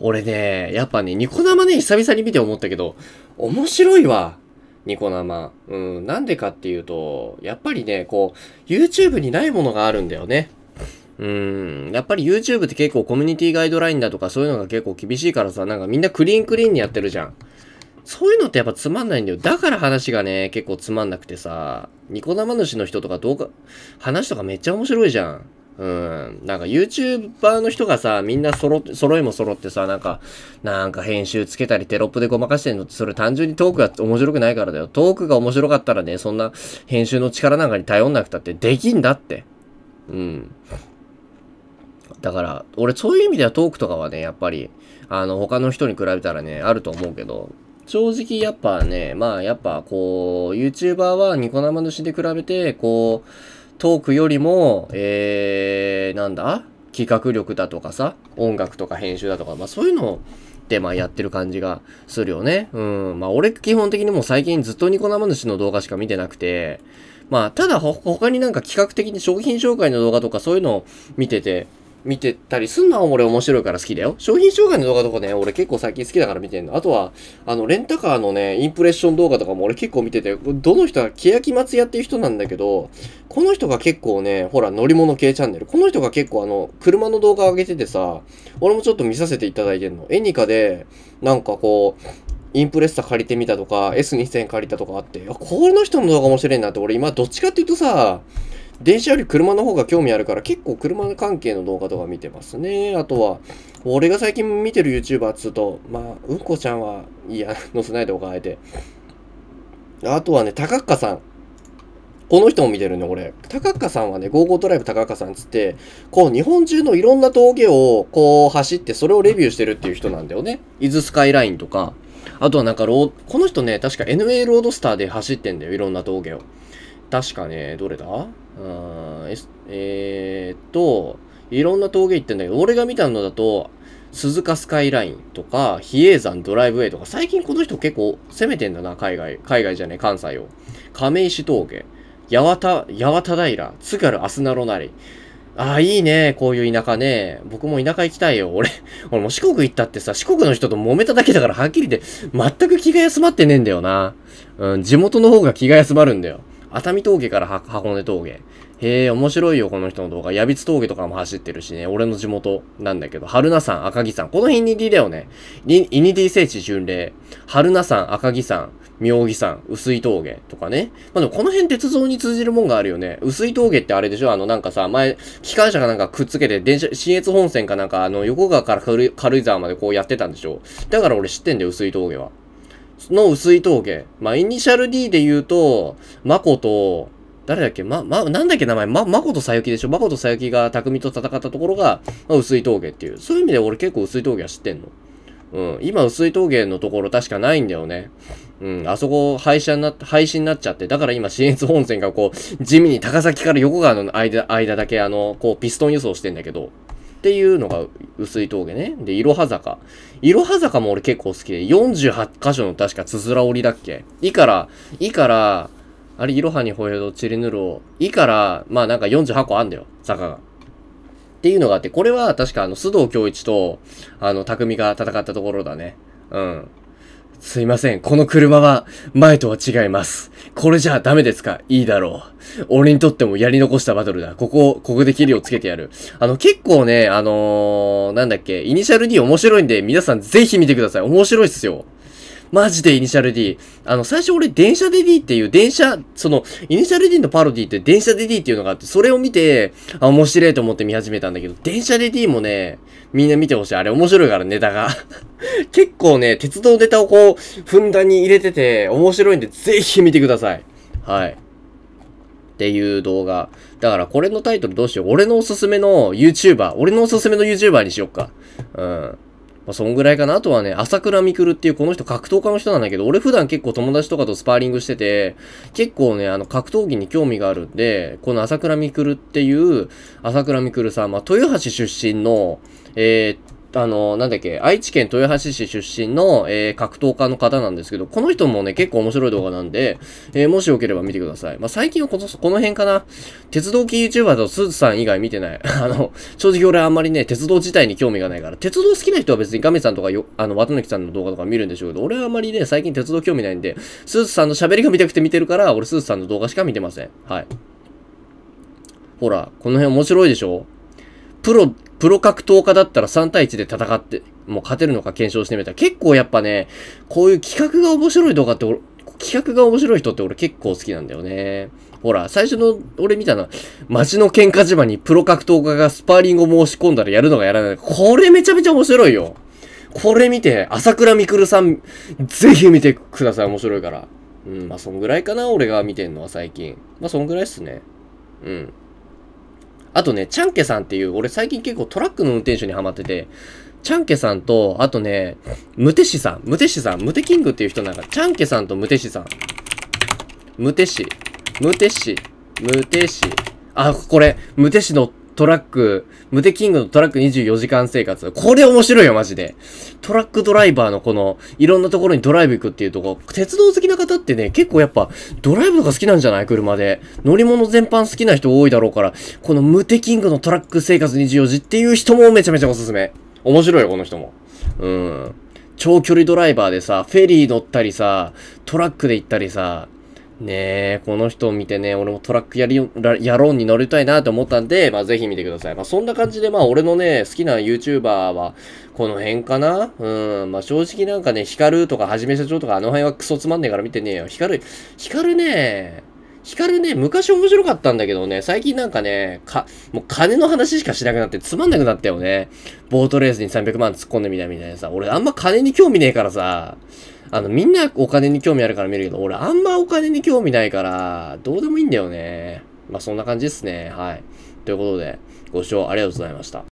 俺ね、やっぱね、ニコ生ね、久々に見て思ったけど、面白いわ。ニコ生。うん、なんでかっていうと、やっぱりね、こう、YouTube にないものがあるんだよね。うん、やっぱり YouTube って結構コミュニティガイドラインだとかそういうのが結構厳しいからさ、なんかみんなクリーンクリーンにやってるじゃん。そういうのってやっぱつまんないんだよ。だから話がね、結構つまんなくてさ、ニコ生主の人とかどうか、話とかめっちゃ面白いじゃん。うん。なんか YouTuber の人がさ、みんな揃、揃いも揃ってさ、なんか、なんか編集つけたりテロップでごまかしてんのって、それ単純にトークが面白くないからだよ。トークが面白かったらね、そんな編集の力なんかに頼んなくたってできんだって。うん。だから、俺そういう意味ではトークとかはね、やっぱり、あの、他の人に比べたらね、あると思うけど、正直やっぱね、まあやっぱこう、YouTuber はニコ生主で比べて、こう、トークよりも、えー、なんだ企画力だとかさ、音楽とか編集だとか、まあそういうのを、っまあやってる感じがするよね。うん。まあ俺基本的にもう最近ずっとニコ生主の動画しか見てなくて、まあただ他になんか企画的に商品紹介の動画とかそういうのを見てて、見てたりすんのは俺面白いから好きだよ。商品紹介の動画とかね、俺結構最近好きだから見てんの。あとは、あの、レンタカーのね、インプレッション動画とかも俺結構見てて、どの人は、欅松屋っていう人なんだけど、この人が結構ね、ほら、乗り物系チャンネル。この人が結構あの、車の動画上げててさ、俺もちょっと見させていただいてんの。エニカで、なんかこう、インプレッサ借りてみたとか、S2000 借りたとかあって、この人の動画面白いなって、俺今どっちかっていうとさ、電車より車の方が興味あるから結構車関係の動画とか見てますね。あとは、俺が最近見てる YouTuber っつうと、まあ、うんこちゃんは、いや、載せないでおかあえて。あとはね、高っさん。この人も見てるね、俺。高っさんはね、ゴーゴードライブ高っさんつって、こう、日本中のいろんな峠を、こう、走って、それをレビューしてるっていう人なんだよね。伊豆スカイラインとか。あとはなんかロー、この人ね、確か NA ロードスターで走ってんだよ、いろんな峠を。確かね、どれだうん、え、えー、っと、いろんな峠行ってんだけど、俺が見たのだと、鈴鹿スカイラインとか、比叡山ドライブウェイとか、最近この人結構攻めてんだな、海外。海外じゃねえ、関西を。亀石峠、八幡、八幡平、津軽アスナロなり。ああ、いいね。こういう田舎ね。僕も田舎行きたいよ。俺、俺も四国行ったってさ、四国の人と揉めただけだからはっきり言って、全く気が休まってねえんだよな。うん、地元の方が気が休まるんだよ。熱海峠から箱根峠。へえ、面白いよ、この人の動画。矢光峠とかも走ってるしね、俺の地元なんだけど、春名山、赤城山。この辺にディーよね、イニディ聖地巡礼、春名山、赤城山、妙義山、薄い峠とかね。まあ、でもこの辺鉄道に通じるもんがあるよね。薄い峠ってあれでしょあのなんかさ、前、機関車かなんかくっつけて、電車、新越本線かなんか、あの、横川から軽井沢までこうやってたんでしょだから俺知ってんだよ、薄い峠は。の薄い峠。まあ、イニシャル D で言うと、マコと、誰だっけま、ま、なんだっけ名前ま、マコとさゆきでしょマコとさゆきが匠と戦ったところが、まあ、薄い峠っていう。そういう意味で俺結構薄い峠は知ってんの。うん。今、薄い峠のところ確かないんだよね。うん。あそこ、廃車にな、廃止になっちゃって。だから今、新越本線がこう、地味に高崎から横川の間、間だけ、あの、こう、ピストン輸送してんだけど。っていうのが薄い峠ね。で、いろは坂。いろは坂も俺結構好きで、48箇所の確かつづら折りだっけいから、いから、あれ、いろはにほえどちりぬるを、いから、まあなんか48個あんだよ、坂が。っていうのがあって、これは確かあの、須藤恭一と、あの、匠が戦ったところだね。うん。すいません。この車は前とは違います。これじゃダメですかいいだろう。俺にとってもやり残したバトルだ。ここ、ここで切りをつけてやる。あの、結構ね、あのー、なんだっけ、イニシャル D 面白いんで、皆さんぜひ見てください。面白いっすよ。マジでイニシャル D。あの、最初俺、電車で D っていう、電車、その、イニシャル D のパロディって電車で D っていうのがあって、それを見て、あ、面白いと思って見始めたんだけど、電車で D もね、みんな見てほしい。あれ面白いから、ネタが。結構ね、鉄道ネタをこう、ふんだんに入れてて、面白いんで、ぜひ見てください。はい。っていう動画。だからこれのタイトルどうしよう。俺のおすすめの YouTuber。俺のおすすめの YouTuber にしよっか。うん。まあ、そんぐらいかな。あとはね、朝倉未来っていうこの人格闘家の人なんだけど、俺普段結構友達とかとスパーリングしてて、結構ね、あの、格闘技に興味があるんで、この朝倉未来っていう、朝倉未来さん、まあ、豊橋出身の、えー、あの、なんだっけ、愛知県豊橋市出身の、えー、格闘家の方なんですけど、この人もね、結構面白い動画なんで、えー、もしよければ見てください。まあ、最近はこのこの辺かな、鉄道系 YouTuber とスーツさん以外見てない。あの、正直俺あんまりね、鉄道自体に興味がないから、鉄道好きな人は別にガメさんとかよ、あの、綿貫さんの動画とか見るんでしょうけど、俺はあんまりね、最近鉄道興味ないんで、スーツさんの喋りが見たくて見てるから、俺スーツさんの動画しか見てません。はい。ほら、この辺面白いでしょプロ、プロ格闘家だったら3対1で戦って、もう勝てるのか検証してみたら、結構やっぱね、こういう企画が面白い動画って企画が面白い人って俺結構好きなんだよね。ほら、最初の俺見たな、街の喧嘩島にプロ格闘家がスパーリングを申し込んだらやるのがやらない。これめちゃめちゃ面白いよ。これ見て、朝倉みくるさん、ぜひ見てください。面白いから。うん、まあ、そんぐらいかな、俺が見てんのは最近。まあ、そんぐらいっすね。うん。あとね、チャンケさんっていう、俺最近結構トラックの運転手にハマってて、チャンケさんと、あとね、ムテシさん、ムテシさん、ムテキングっていう人なんか、チャンケさんとムテシさん。ムテシ、ムテシ、ムテシ。あ、これ、ムテシのトラック、ムテキングのトラック24時間生活。これ面白いよ、マジで。トラックドライバーのこの、いろんなところにドライブ行くっていうとこ、鉄道好きな方ってね、結構やっぱ、ドライブとか好きなんじゃない車で。乗り物全般好きな人多いだろうから、このムテキングのトラック生活24時っていう人もめちゃめちゃおすすめ。面白いよ、この人も。うん。長距離ドライバーでさ、フェリー乗ったりさ、トラックで行ったりさ、ねえ、この人を見てね、俺もトラックやり、やろうに乗りたいなと思ったんで、まあぜひ見てください。まあそんな感じで、まあ俺のね、好きな YouTuber は、この辺かなうん、まあ正直なんかね、ヒカルとかはじめ社長とかあの辺はクソつまんねえから見てねえよ。ヒカル、ヒカルね、ヒカルね、昔面白かったんだけどね、最近なんかね、か、もう金の話しかしなくなってつまんなくなったよね。ボートレースに300万突っ込んでみたみたいなさ、俺あんま金に興味ねえからさ、あの、みんなお金に興味あるから見るけど、俺あんまお金に興味ないから、どうでもいいんだよね。まあ、そんな感じですね。はい。ということで、ご視聴ありがとうございました。